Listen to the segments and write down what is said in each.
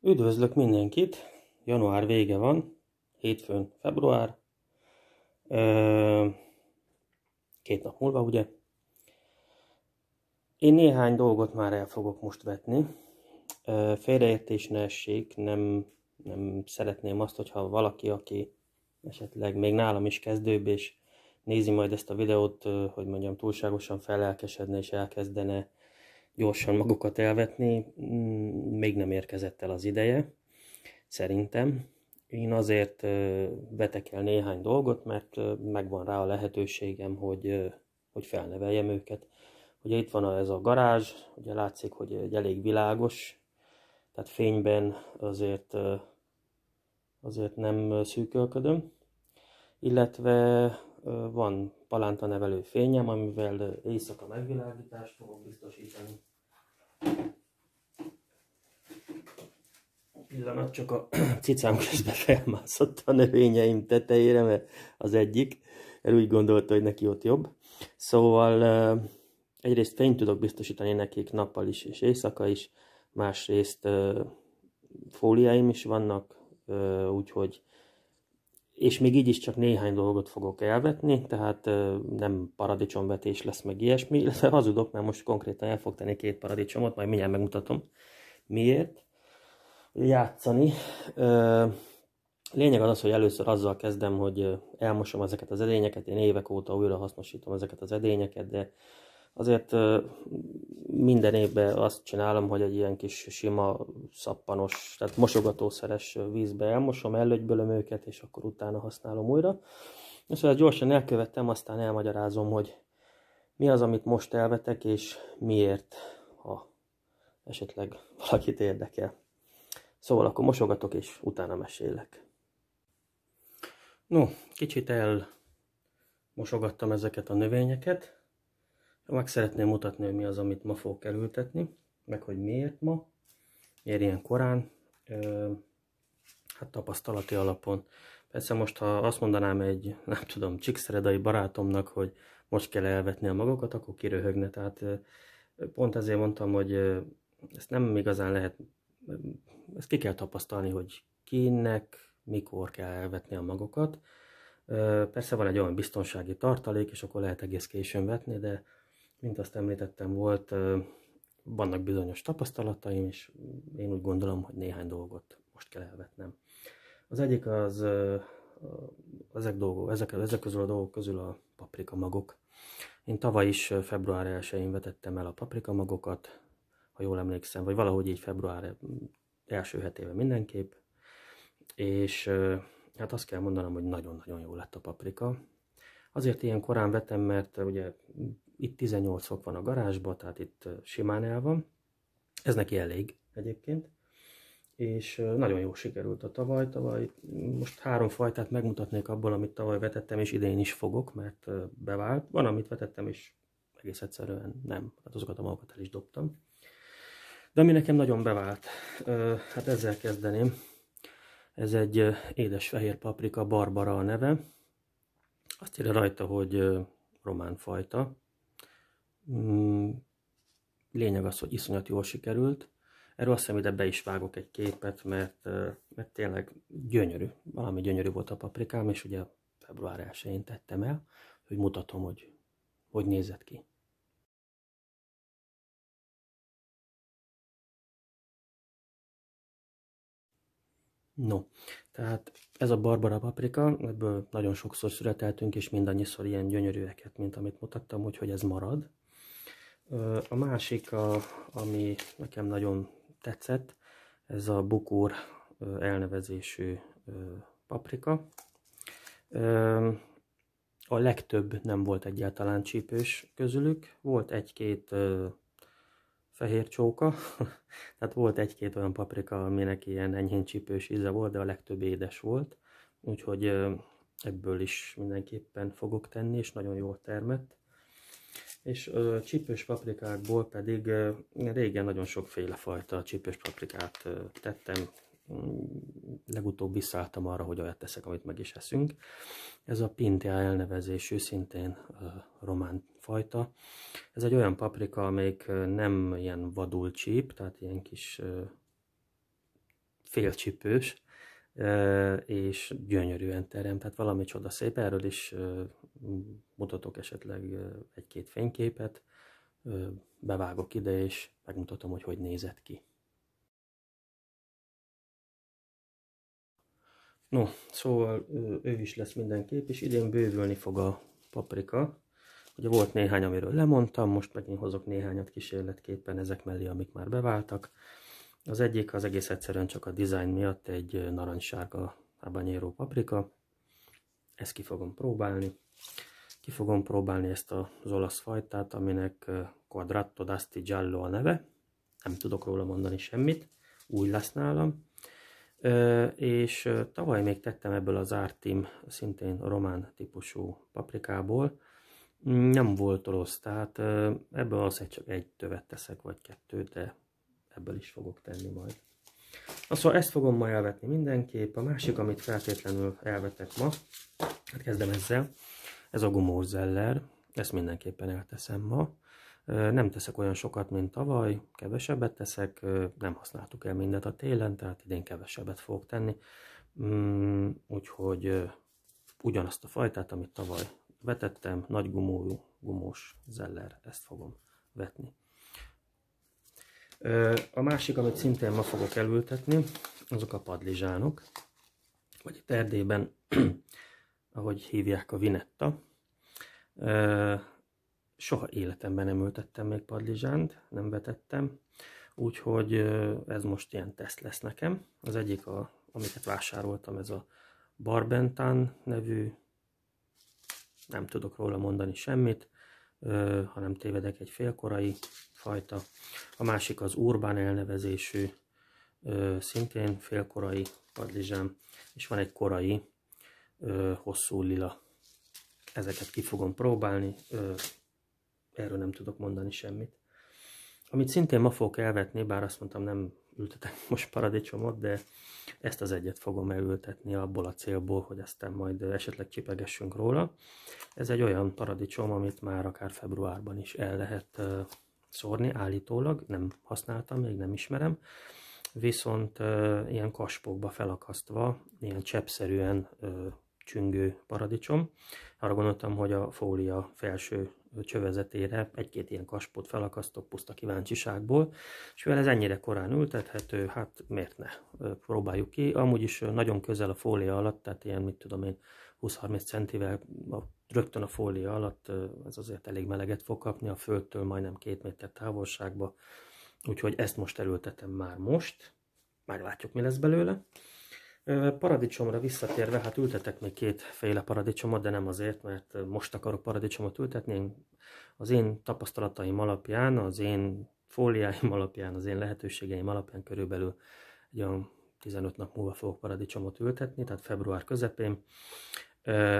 Üdvözlök mindenkit! Január vége van, hétfőn február, két nap múlva ugye. Én néhány dolgot már el fogok most vetni. Félreértés ne essék, nem nem szeretném azt, hogyha valaki, aki esetleg még nálam is kezdőbb, és nézi majd ezt a videót, hogy mondjam, túlságosan felelkesedne és elkezdene gyorsan magukat elvetni, mm, még nem érkezett el az ideje, szerintem. Én azért vetek el néhány dolgot, mert megvan rá a lehetőségem, hogy, hogy felneveljem őket. Ugye itt van ez a garázs, ugye látszik, hogy egy elég világos tehát fényben azért, azért nem szűkölködöm. Illetve van palánta nevelő fényem, amivel éjszaka megvilágítást fogok biztosítani. Pillanat, csak a cicám közben felmászott a növényeim tetejére, mert az egyik, el úgy gondolta, hogy neki ott jobb. Szóval egyrészt fényt tudok biztosítani nekik nappal is és éjszaka is, másrészt fóliáim is vannak, úgyhogy és még így is csak néhány dolgot fogok elvetni, tehát nem paradicsomvetés lesz meg ilyesmi, illetve hazudok, mert most konkrétan el fog tenni két paradicsomot, majd mindjárt megmutatom miért játszani. Lényeg az az, hogy először azzal kezdem, hogy elmosom ezeket az edényeket, én évek óta újra hasznosítom ezeket az edényeket, de Azért minden évben azt csinálom, hogy egy ilyen kis sima szappanos, tehát mosogatószeres vízbe elmosom, előgybölöm őket, és akkor utána használom újra. És szóval gyorsan elkövettem, aztán elmagyarázom, hogy mi az, amit most elvetek, és miért, ha esetleg valakit érdekel. Szóval akkor mosogatok, és utána mesélek. No, kicsit el mosogattam ezeket a növényeket, meg szeretném mutatni, hogy mi az, amit ma fogok elültetni, meg hogy miért ma, miért ilyen korán, hát tapasztalati alapon. Persze most, ha azt mondanám egy, nem tudom, csíkszeredai barátomnak, hogy most kell elvetni a magokat, akkor kiröhögne. Tehát pont ezért mondtam, hogy ezt nem igazán lehet, ezt ki kell tapasztalni, hogy kinek, mikor kell elvetni a magokat. Persze van egy olyan biztonsági tartalék, és akkor lehet egész későn vetni, de mint azt említettem, volt, vannak bizonyos tapasztalataim, és én úgy gondolom, hogy néhány dolgot most kell elvetnem. Az egyik az, ezek, dolgok, ezek, ezek közül a dolgok közül a paprikamagok. Én tavaly is február 1-én vetettem el a paprikamagokat, ha jól emlékszem, vagy valahogy így február első hetében mindenképp, és hát azt kell mondanom, hogy nagyon-nagyon jó lett a paprika. Azért ilyen korán vetem, mert eh, ugye itt 18 fok van a garázsban, tehát itt eh, simán el van. Ez neki elég egyébként. És eh, nagyon jó sikerült a tavaly. Tavaly most három fajtát megmutatnék abból, amit tavaly vetettem, és idén is fogok, mert bevált. Van, amit vetettem, és egész egyszerűen nem. Hát azokat a magukat el is dobtam. De ami nekem nagyon bevált, hát ezzel kezdeném. Ez egy édes fehér paprika, Barbara a neve azt írja rajta, hogy román fajta. Mm, lényeg az, hogy iszonyat jól sikerült. Erről azt hiszem ide be is vágok egy képet, mert, mert tényleg gyönyörű, valami gyönyörű volt a paprikám, és ugye február 1 tettem el, hogy mutatom, hogy hogy nézett ki. No, tehát ez a Barbara paprika, ebből nagyon sokszor születeltünk, és mindannyiszor ilyen gyönyörűeket, mint amit mutattam, úgyhogy ez marad. A másik, a, ami nekem nagyon tetszett, ez a bukór elnevezésű paprika. A legtöbb nem volt egyáltalán csípős közülük, volt egy-két fehér csóka. Tehát volt egy-két olyan paprika, aminek ilyen enyhén csípős íze volt, de a legtöbb édes volt. Úgyhogy ebből is mindenképpen fogok tenni, és nagyon jól termett. És ö, csípős paprikákból pedig ö, régen nagyon sokféle fajta csípős paprikát ö, tettem. Legutóbb visszaálltam arra, hogy olyat teszek, amit meg is eszünk. Ez a pintia elnevezésű, szintén ö, román fajta. Ez egy olyan paprika, amelyik nem ilyen vadul csíp, tehát ilyen kis félcsípős, és gyönyörűen terem, tehát valami csoda szép. Erről is mutatok esetleg egy-két fényképet, bevágok ide, és megmutatom, hogy hogy nézett ki. No, szóval ő is lesz mindenképp, és idén bővülni fog a paprika. Ugye volt néhány, amiről lemondtam, most megint hozok néhányat kísérletképpen ezek mellé, amik már beváltak. Az egyik az egész egyszerűen csak a design miatt egy narancssárga habanero paprika. Ezt ki fogom próbálni. Ki fogom próbálni ezt az olasz fajtát, aminek Quadratto d'Asti Giallo a neve. Nem tudok róla mondani semmit, új lesz nálam. És tavaly még tettem ebből az artim szintén román típusú paprikából, nem volt rossz, tehát ebből az egy csak egy tövet teszek, vagy kettő, de ebből is fogok tenni majd. Na szóval ezt fogom ma elvetni mindenképp, a másik, amit feltétlenül elvetek ma, hát kezdem ezzel, ez a gumózeller. ezt mindenképpen elteszem ma. Nem teszek olyan sokat, mint tavaly, kevesebbet teszek, nem használtuk el mindet a télen, tehát idén kevesebbet fogok tenni. Mm, úgyhogy ugyanazt a fajtát, amit tavaly vetettem, nagy gumójú, gumós zeller, ezt fogom vetni. A másik, amit szintén ma fogok elültetni, azok a padlizsánok, vagy itt Erdélyben, ahogy hívják a vinetta. Soha életemben nem ültettem még padlizsánt, nem vetettem, úgyhogy ez most ilyen teszt lesz nekem. Az egyik, a, amiket vásároltam, ez a Barbentán nevű nem tudok róla mondani semmit, ha nem tévedek, egy félkorai fajta. A másik az Urban elnevezésű, szintén félkorai padlizsám, és van egy korai, hosszú lila. Ezeket ki fogom próbálni, erről nem tudok mondani semmit. Amit szintén ma fogok elvetni, bár azt mondtam, nem ültetek most paradicsomot, de ezt az egyet fogom elültetni abból a célból, hogy aztán majd esetleg csipegessünk róla. Ez egy olyan paradicsom, amit már akár februárban is el lehet szórni állítólag, nem használtam, még nem ismerem, viszont ilyen kaspokba felakasztva, ilyen cseppszerűen csüngő paradicsom. Arra gondoltam, hogy a fólia felső csövezetére egy-két ilyen kaspót felakasztok puszta kíváncsiságból, és mivel ez ennyire korán ültethető, hát miért ne, próbáljuk ki. Amúgy is nagyon közel a fólia alatt, tehát ilyen, mit tudom én, 20-30 centivel a, rögtön a fólia alatt, ez azért elég meleget fog kapni a földtől, majdnem két méter távolságba, úgyhogy ezt most elültetem már most, meglátjuk mi lesz belőle. Paradicsomra visszatérve, hát ültetek még kétféle paradicsomot, de nem azért, mert most akarok paradicsomot ültetni. az én tapasztalataim alapján, az én fóliáim alapján, az én lehetőségeim alapján körülbelül egy olyan 15 nap múlva fogok paradicsomot ültetni, tehát február közepén,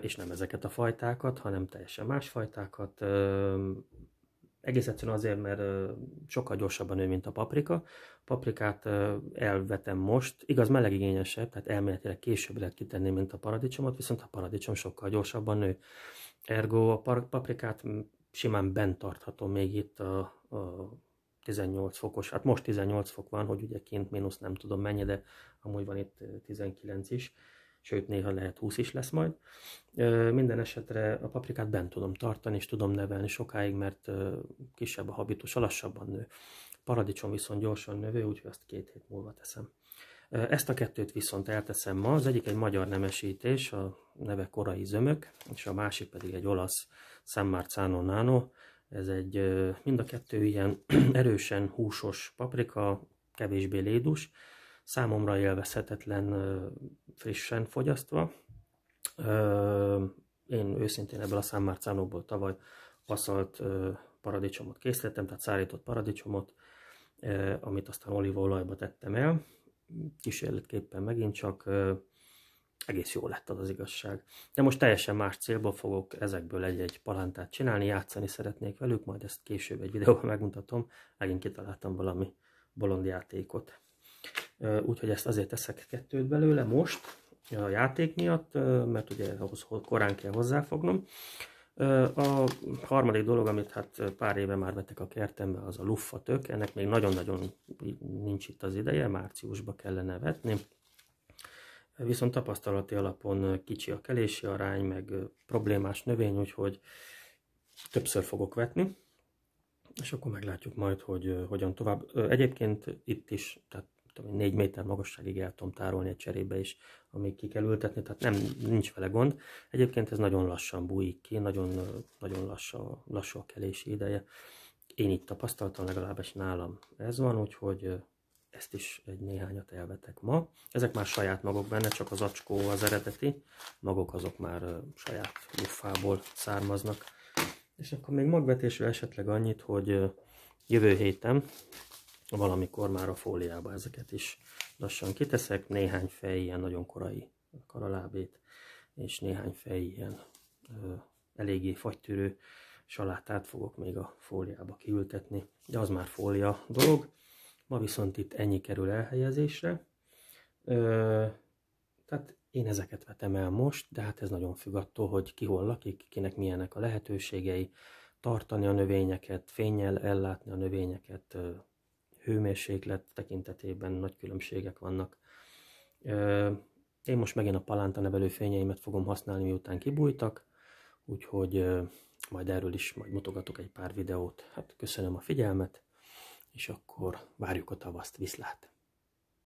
és nem ezeket a fajtákat, hanem teljesen más fajtákat. Egész egyszerűen azért, mert sokkal gyorsabban nő, mint a paprika. paprikát elvetem most, igaz melegigényesebb, tehát elméletileg később lehet kitenni, mint a paradicsomot, viszont a paradicsom sokkal gyorsabban nő. Ergo a paprikát simán bent tarthatom még itt a, a 18 fokos, hát most 18 fok van, hogy ugye kint mínusz nem tudom mennyi, de amúgy van itt 19 is sőt néha lehet 20 is lesz majd. Minden esetre a paprikát bent tudom tartani, és tudom nevelni sokáig, mert kisebb a habitusa, lassabban nő. Paradicsom viszont gyorsan növő, úgyhogy azt két hét múlva teszem. Ezt a kettőt viszont elteszem ma, az egyik egy magyar nemesítés, a neve korai zömök, és a másik pedig egy olasz San Marzano Nano. Ez egy mind a kettő ilyen erősen húsos paprika, kevésbé lédus, számomra élvezhetetlen frissen fogyasztva. Én őszintén ebből a számmárcánóból tavaly faszalt paradicsomot készítettem, tehát szárított paradicsomot, amit aztán olívaolajba tettem el. Kísérletképpen megint csak egész jó lett az az igazság. De most teljesen más célból fogok ezekből egy-egy palántát csinálni, játszani szeretnék velük, majd ezt később egy videóban megmutatom. Megint kitaláltam valami bolond játékot úgyhogy ezt azért teszek kettőt belőle most, a játék miatt, mert ugye ahhoz korán kell hozzáfognom. A harmadik dolog, amit hát pár éve már vettek a kertembe, az a luffa tök. Ennek még nagyon-nagyon nincs itt az ideje, márciusba kellene vetni. Viszont tapasztalati alapon kicsi a kelési arány, meg problémás növény, úgyhogy többször fogok vetni. És akkor meglátjuk majd, hogy hogyan tovább. Egyébként itt is, tehát tudom, négy méter magasságig el tudom tárolni egy cserébe is, amíg ki kell ültetni, tehát nem, nincs vele gond. Egyébként ez nagyon lassan bújik ki, nagyon, nagyon lassa, lassú a kelési ideje. Én itt tapasztaltam, legalábbis nálam ez van, úgyhogy ezt is egy néhányat elvetek ma. Ezek már saját magok benne, csak az acskó az eredeti, magok azok már saját luffából származnak. És akkor még magvetésre esetleg annyit, hogy jövő héten valamikor már a fóliába ezeket is lassan kiteszek. Néhány fej ilyen nagyon korai karalábét, és néhány fej ilyen ö, eléggé fagytűrő salátát fogok még a fóliába kiültetni. De az már fólia dolog. Ma viszont itt ennyi kerül elhelyezésre. Ö, tehát én ezeket vetem el most, de hát ez nagyon függ attól, hogy ki hol lakik, kinek milyenek a lehetőségei, tartani a növényeket, fényel ellátni a növényeket, hőmérséklet tekintetében nagy különbségek vannak. Én most megint a palánta nevelő fényeimet fogom használni, miután kibújtak, úgyhogy majd erről is majd mutogatok egy pár videót. Hát köszönöm a figyelmet, és akkor várjuk a tavaszt, viszlát!